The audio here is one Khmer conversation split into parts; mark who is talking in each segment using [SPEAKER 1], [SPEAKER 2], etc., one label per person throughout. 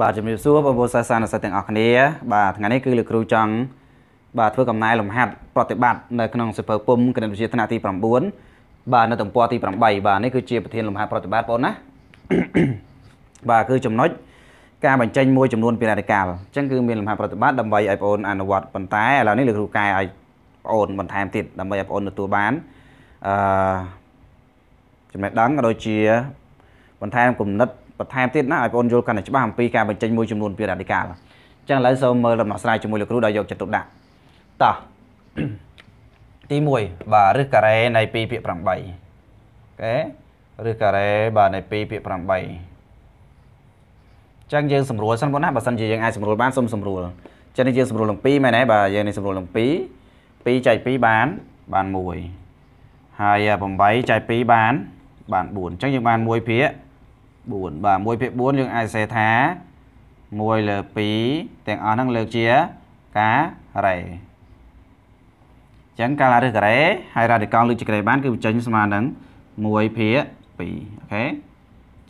[SPEAKER 1] បាទជំរាបសួរបងប្អូនសាសនាសិស្សទាំងអស់គ្នាបាទថ្ងៃនេះគឺលោកគ្រូចង់បាទធ្វើកំណែលំហាត់ប្រតិបត្តិនៅក្នុងសិភើពុំគណិតវិទ្យាថ្នាក់ទី9បាទនៅទំព័រទី8បាទនេះគឺជាប្រធានលំហាត់ប្រតិបត្តិបងណាបាទគឺចំណុចការបញ្ចេញមួយចំនួនពីរតិកាលអញ្ចឹងគឺមានលំហាត់ប្រតិបត្តិដើម្បីឲ្យបងប្អូនអនុវត្តប៉ុន្តែឥឡូវនេះលោកគ្រូកែឲ្យបងប្អូនបន្ថែមទៀតដើម្បីឲ្យបងប្អូនទទួលបានអឺចំណេះដឹងក៏ដូចជាបន្ថែមគំនិតបន្ថែមទៀតណាឲ្យបងប្អូនយល់កាន់តែច្បាស់អំពីការបញ្ចេញមួយចំនួនពីរ៉ាឌីកាល់អញ្ចឹងឥឡូវសូមមើលដំណោះស្រាយជាមួយលោកគ្រូដោយយកចិត្តទុកដាក់តោះទី1បាទឬការ៉េនៃ2ភាគ8អូខេឬការ៉េបាទនៃ2ភាគ8អញ្ចឹងយើងសម្រួលសិនបងណាបើសិនជាយើងអាចសម្រួលបានសូមសម្រួលចឹងនេះយើងសម្រួលនឹង2មែនទេបាទយើងនេះសម្រួលនឹង2 2ចែក2បាន បាន1ហើយ8ចែក2បានបាន4អញ្ចឹងយើងបាន1ភាគ4បាទ1ភាគ4យើងអាចសេះថា1លើ2ទាំងអស់ហ្នឹងលើកជាការ៉េអញ្ចឹងកាឡាឬការ៉េហើយរ៉ាឌីកាល់លើកជាការ៉េបានគឺបញ្ចេញស្មើនឹង1ភាគ2អូខេ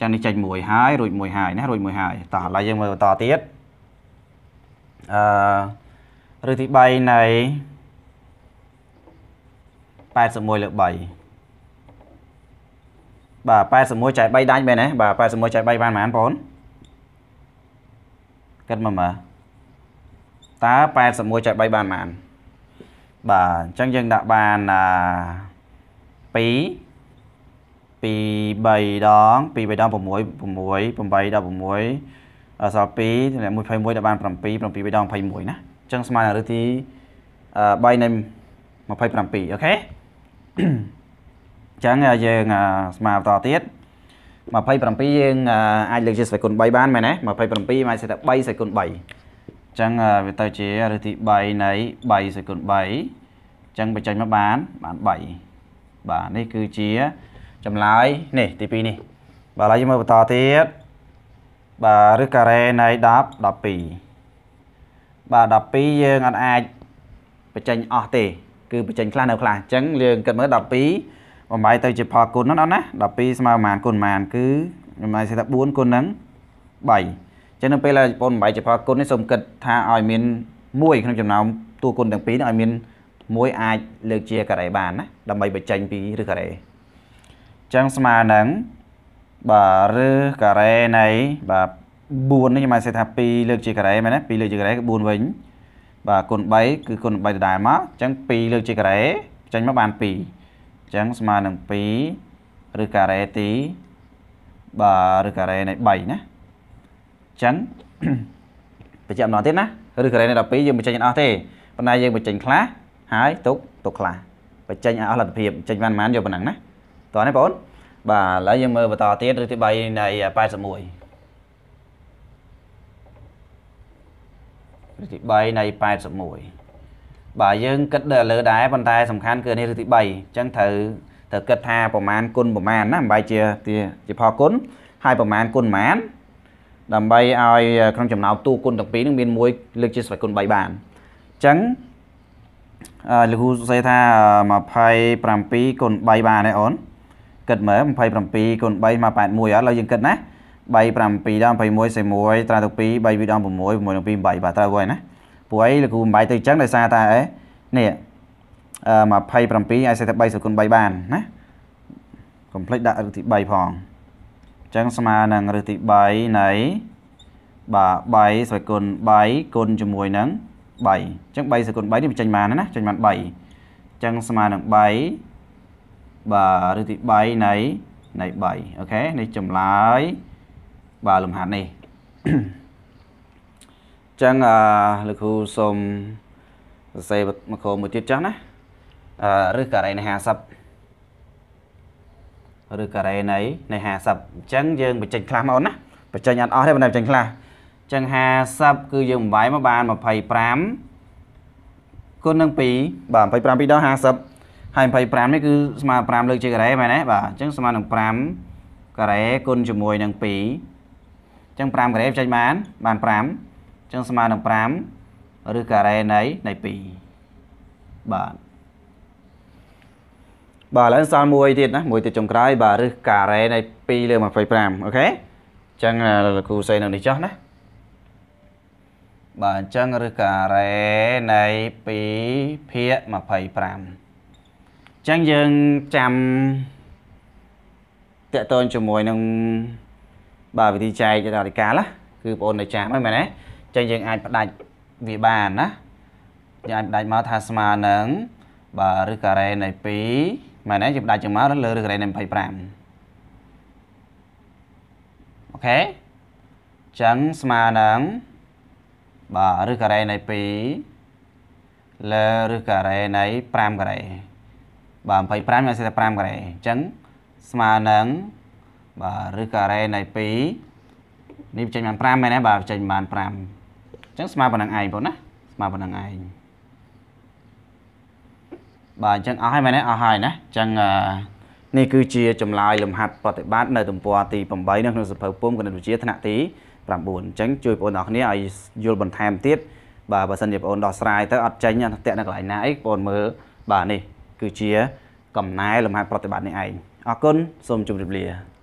[SPEAKER 1] ចាំនេះចេញ1ហើយរួច1ហើយណារួច1ហើយតោះឥឡូវយើងមើលបន្តទៀតអឺឬទី3នៃ81លើ3បាទ81ចែក3ដាច់មែនទេបាទ81ចែក3បានប៉ុន្មានបងគិតមកមើលតើ81ចែក3បានប៉ុន្មានបាទអញ្ចឹងយើងដាក់បានអា2 23ដង23ដង6 6 8ដល់6អសល់2តម្លាក់21ដល់បាន7 7ដង21ណាអញ្ចឹងស្មើនឹងរឺទី3នៃ27អូខេចឹងយើងស្មើបន្តទៀត27យើងអាចលើកជាសេគុណ3បានមែនទេ27អាចសេថា3សេគុណ3អញ្ចឹងវាទៅជាឬទី3នៃ3សេគុណ3អញ្ចឹងបញ្ចេញមកបានបាន3បាទនេះគឺជាចម្លើយនេះទី2នេះបាទឥឡូវយើងមើលបន្តទៀតបាទឬការ៉េនៃ10 12បាទ12យើងអត់អាចបញ្ចេញអស់ទេ គឺបញ្ចេញខ្លះនៅខ្លះអញ្ចឹងយើងគិតមើល12បំបីទៅជាផលគុណហ្នឹងអត់ណា12ស្មើប្រមាណគុណប្រមាណគឺខ្ញុំណៃសេថា4គុណនឹង3អញ្ចឹងនៅពេលដែលបងបំបីជាផលគុណនេះសូមគិតថាឲ្យមាន1ក្នុងចំណោមតួគុណទាំងពីរនេះឲ្យមាន1អាចលើកជាការ៉េបានណាដើម្បីបញ្ចេញពីឬការ៉េអញ្ចឹងស្មើនឹងបាទឬការ៉េនៃបាទ4នេះខ្ញុំអាចសេថា2លើកជាការ៉េមែនណា2លើកជាការ៉េគឺ4វិញបាទគុណ3គឺគុណ3ដដែលមកអញ្ចឹង2លើកជាការ៉េចេញមកបាន2ចឹងស្មើនឹង2ឬការ៉េទីបាទឬការ៉េនៃ3ណាចឹងបញ្ជាក់ម្ដងទៀតណាឬការ៉េនៃ12យើងបញ្ចេញអស់ទេប៉ុន្តែយើងបញ្ចេញខ្លះហើយទុកទុកខ្លះបញ្ចេញឲ្យអស់លទ្ធភាពចេញបានប៉ុន្មានយកប៉ុណ្ណឹងណាតោះណាបងអូនបាទឥឡូវយើងមើលបន្តទៀតឬទី3នៃ81ឬទី3នៃ81បាទយើងគិតដល់លើដែរប៉ុន្តែ សំខាន់គឺនេះឬទី3អញ្ចឹងត្រូវត្រូវគិតថាប្រមាណគុណប្រមាណណាមិនបែរជាជាផលគុណហើយប្រមាណគុណប្រមាណដើម្បីឲ្យក្នុងចំណោមតួគុណទាំងពីរនឹងមានមួយ លើកជាស្វ័យគុណ3បានអញ្ចឹងលោកហ៊ូសរសេរថា27គុណ3បានទេអូនគិតមើល27គុណ3មក81អត់ឡើយយើងគិតណា3 7ដល់21 41 32 32ដល់6 6ដល់2 8បាទត្រូវហើយណាពួកអីលោកគ្រូបំបាយទៅអញ្ចឹងដោយសារតែអីនេះ27អាចសេះតែ3សគុណ3បានណាកុំភ្លេចដាក់ឫសទី3ផងអញ្ចឹងស្មើនឹងឫសទី3នៃ បាទ3សគុណ3គុណជាមួយនឹង3អញ្ចឹង3សគុណ3នេះវាចេញបានណាចេញបាន3អញ្ចឹងស្មើនឹង3បាទឬទី3នៃនៃ3អូខេនេះចម្លើយបាទលំហាត់នេះចឹងអឺលោកគ្រូសូមសរសេរមកខមួយទៀតចាស់ណាអឺឬការ៉េនៃ50ឬការ៉េនៃនៃ50អញ្ចឹងយើងបញ្ចេញខ្លះមកអូន ណាបញ្ចេញអត់អស់ទេបើបញ្ចេញខ្លះអញ្ចឹង50គឺយើងបំបាយមកបាន25គុណនឹង2បាទ25 2ដង50ហើយ25នេះគឺស្មើ5លើកជាការ៉េមែនទេបាទអញ្ចឹងស្មើនឹង5ការ៉េគុណជាមួយនឹង2អញ្ចឹង5ការ៉េចេញបាន បាន5ចឹងស្មើនឹង5ឬការ៉េនៃនៃ2បាទបាទឥឡូវសល់មួយទៀតណាមួយទៀតចុងក្រោយបាទឬការ៉េនៃ2លើ25អូខេអញ្ចឹងលោកគ្រូសៃនៅនេះចុះណាបាទអញ្ចឹងឬការ៉េនៃ2ភាគ25អញ្ចឹងយើងចាំតកតូនជាមួយនឹងបាទវិធីចែកដល់អធិការណាគឺបងប្អូននៅចាំហ្នឹងមែនទេចឹងយើងអាចផ្ដាច់វាបានណាយើងអាចផ្ដាច់មកថាស្មើនឹងបាទឬការ៉េនៃ2មែនទេយើងផ្ដាច់ជាងមកលើឬការ៉េនៃ25អូខេចឹងស្មើនឹងបាទឬការ៉េនៃ2លើឬការ៉េនៃ5ការ៉េបាទ25យើងអាចសេះតែ5ការ៉េអញ្ចឹងស្មើនឹងបាទឬការ៉េនៃ2នេះចេញបាន5មែនទេបាទចេញបាន5អញ្ចឹងស្មើប៉ុណ្ណឹងឯងបងណាស្មើប៉ុណ្ណឹងឯងបាទអញ្ចឹងអស់ហើយមែនទេអស់ហើយណាអញ្ចឹងនេះគឺជាចម្លើយលំហាត់ប្រតិបត្តិនៅទំព័រទី8នៅក្នុងសៀវភៅពុំគណិតវិទ្យាថ្នាក់ទី9អញ្ចឹងជួយបងប្អូនអរគ្នាឲ្យយល់បន្ថែមទៀតបាទបើសិនជាបងប្អូនដោះស្រាយទៅអត់ចេញអត់តាក់នៅកន្លែងណាអីបងប្អូនមើលបាទនេះគឺជា កំណែលំហាត់ប្រតិបត្តិនេះឯងអរគុណសូមជម្រាបលា